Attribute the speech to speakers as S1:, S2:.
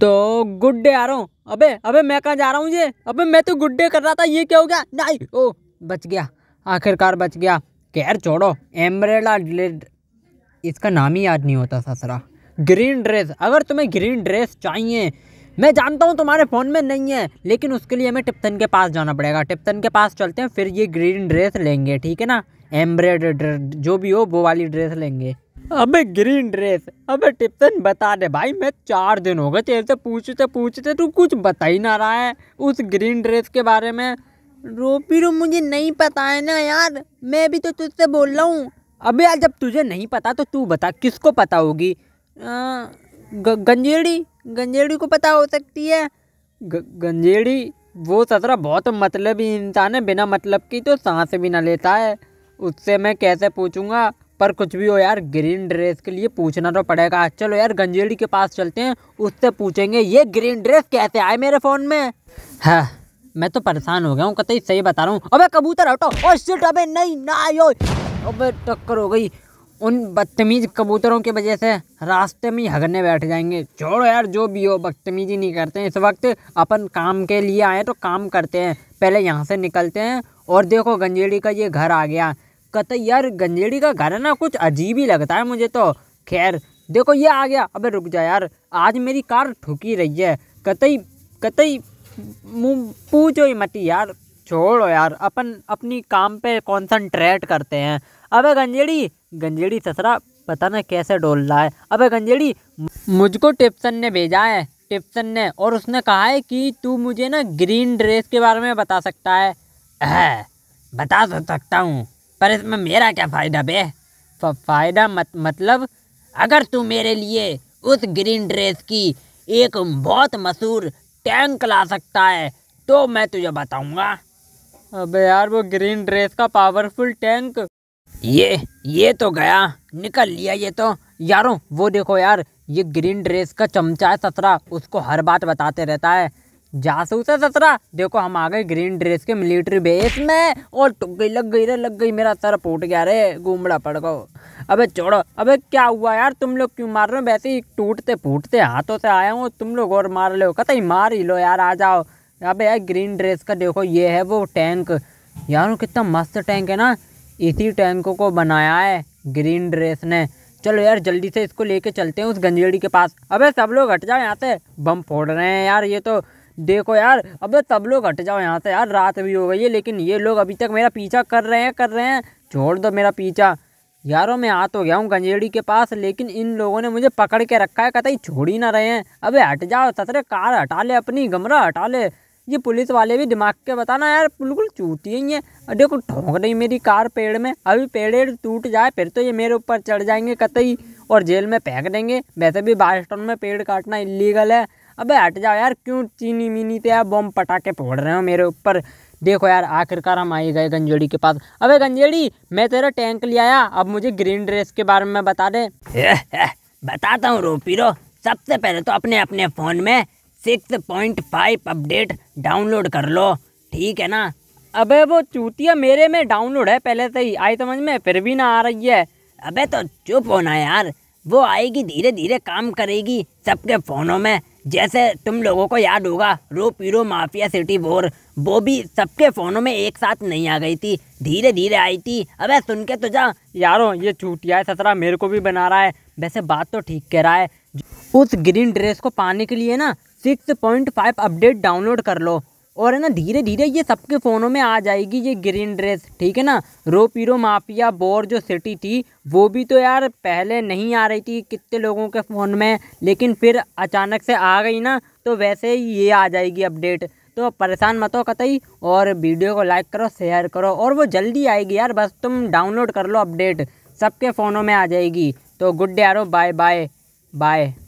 S1: तो गुड्डे आ रहा हूँ अबे अबे मैं कहाँ जा रहा हूँ ये अबे मैं तो गुड्डे कर रहा था ये क्या हो गया नहीं ओ बच गया आखिरकार बच गया कैर छोड़ो एम्ब्रेला इसका नाम ही याद नहीं होता ससरा ग्रीन ड्रेस अगर तुम्हें ग्रीन ड्रेस चाहिए मैं जानता हूँ तुम्हारे फ़ोन में नहीं है लेकिन उसके लिए हमें टिप्तन के पास जाना पड़ेगा टिप्तन के पास चलते हैं फिर ये ग्रीन ड्रेस लेंगे ठीक है ना एम्ब्रेड जो भी हो वो वाली ड्रेस लेंगे अबे ग्रीन ड्रेस अबे टिप्सन बता दे भाई मैं चार दिन हो गए तेरे से पूछते पूछते तू कुछ बता ही ना रहा है उस ग्रीन ड्रेस के बारे में रोपी रो मुझे नहीं पता है ना यार मैं भी तो तुझसे बोल रहा हूँ अबे यार जब तुझे नहीं पता तो तू बता किसको पता होगी गंजेड़ी गंजेड़ी को पता हो सकती है ग, गंजेड़ी वो सतरा बहुत मतलबी इंसान है बिना मतलब की तो सांस भी ना लेता है उससे मैं कैसे पूछूंगा पर कुछ भी हो यार ग्रीन ड्रेस के लिए पूछना तो पड़ेगा चलो यार गंजेड़ी के पास चलते हैं उससे पूछेंगे ये ग्रीन ड्रेस कैसे आए मेरे फ़ोन में है हाँ, मैं तो परेशान हो गया हूँ कतई सही बता रहा हूँ अबे कबूतर हटो और सिट अबे नहीं ना आयो अबे टक्कर हो गई उन बदतमीज कबूतरों की वजह से रास्ते में ही हगने बैठ जाएंगे छोड़ो यार जो भी हो बदतमीजी नहीं करते हैं इस वक्त अपन काम के लिए आए तो काम करते हैं पहले यहाँ से निकलते हैं और देखो गंजेड़ी का ये घर आ गया कहते यार गंजेड़ी का घर है ना कुछ अजीब ही लगता है मुझे तो खैर देखो ये आ गया अबे रुक जा यार आज मेरी कार ठुकी रही है कतई कतई मुँह पूछो ही मती यार छोड़ो यार अपन अपनी काम पे कॉन्सनट्रेट करते हैं अबे गंजेड़ी गंजेड़ी ससरा पता ना कैसे डोल रहा है अबे गंजेड़ी मुझको टिप्सन ने भेजा है टिप्सन ने और उसने कहा है कि तू मुझे ना ग्रीन ड्रेस के बारे में बता सकता है बता तो सकता हूँ पर इसमें मेरा क्या फ़ायदा बे फ़ायदा मत मतलब अगर तू मेरे लिए उस ग्रीन ड्रेस की एक बहुत मशहूर टैंक ला सकता है तो मैं तुझे बताऊंगा अबे यार वो ग्रीन ड्रेस का पावरफुल टैंक ये ये तो गया निकल लिया ये तो यारों वो देखो यार ये ग्रीन ड्रेस का चमचा है सतरा उसको हर बात बताते रहता है जासूस है सतरा देखो हम आ गए ग्रीन ड्रेस के मिलिट्री बेस में और टुक गई लग गई रे लग गई मेरा सर फूट गया रे गुमड़ा पड़ गो अबे छोड़ो अबे क्या हुआ यार तुम लोग क्यों मार रहे हो वैसे ही टूटते फूटते हाथों से आया हूँ तुम लोग और मार लो ही मार ही लो यार आ जाओ अबे यार ग्रीन ड्रेस का देखो ये है वो टैंक यार कितना मस्त टैंक है ना इसी टैंक को बनाया है ग्रीन ड्रेस ने चलो यार जल्दी से इसको लेके चलते हैं उस गंजेड़ी के पास अबे सब लोग हट जाओ यहाँ से बम फोड़ रहे हैं यार ये तो देखो यार अब तो तब लोग हट जाओ यहाँ से यार रात भी हो गई है लेकिन ये लोग अभी तक मेरा पीछा कर रहे हैं कर रहे हैं छोड़ दो मेरा पीछा यारों मैं आ तो गया हूँ गंजेड़ी के पास लेकिन इन लोगों ने मुझे पकड़ के रखा है कतई छोड़ ही ना रहे हैं अबे हट जाओ सतरे कार हटा ले अपनी गमरा हटा ले ये पुलिस वाले भी दिमाग के बताना यार बिल्कुल चूती ही है देखो ठोंक रही मेरी कार पेड़ में अभी पेड़ टूट जाए फिर तो ये मेरे ऊपर चढ़ जाएंगे कतई और जेल में फेंक देंगे वैसे भी बारिस्टन में पेड़ काटना इलीगल है अबे हट जाओ यार क्यों चीनी मीनी थे आप बम पटाखे फोड़ रहे हो मेरे ऊपर देखो यार आखिरकार हम आए गए गंजेड़ी के पास अबे गंजेड़ी मैं तेरा टैंक ले आया अब मुझे ग्रीन ड्रेस के बारे में बता दे बताता हूँ रोपीरो सबसे पहले तो अपने अपने फ़ोन में six point five update download कर लो ठीक है ना अबे वो चूतिया मेरे में डाउनलोड है पहले से ही आई समझ में फिर भी ना आ रही है अबे तो चुप होना यार वो आएगी धीरे धीरे काम करेगी सबके फ़ोनों में जैसे तुम लोगों को याद होगा रो पीरो माफिया सिटी वोर वो भी सबके फ़ोनों में एक साथ नहीं आ गई थी धीरे धीरे आई थी अबे सुन के तो जा यारो ये चूटिया है सतरा मेरे को भी बना रहा है वैसे बात तो ठीक कह रहा है उस ग्रीन ड्रेस को पाने के लिए ना six point five update download कर लो और है ना धीरे धीरे ये सबके फ़ोनों में आ जाएगी ये ग्रीन ड्रेस ठीक है ना रो पीरो माफिया बोर जो सिटी थी वो भी तो यार पहले नहीं आ रही थी कितने लोगों के फ़ोन में लेकिन फिर अचानक से आ गई ना तो वैसे ही ये आ जाएगी अपडेट तो परेशान मत हो कतई और वीडियो को लाइक करो शेयर करो और वो जल्दी आएगी यार बस तुम डाउनलोड कर लो अपडेट सबके फ़ोनों में आ जाएगी तो गुड डे आरो बाय बाय बाय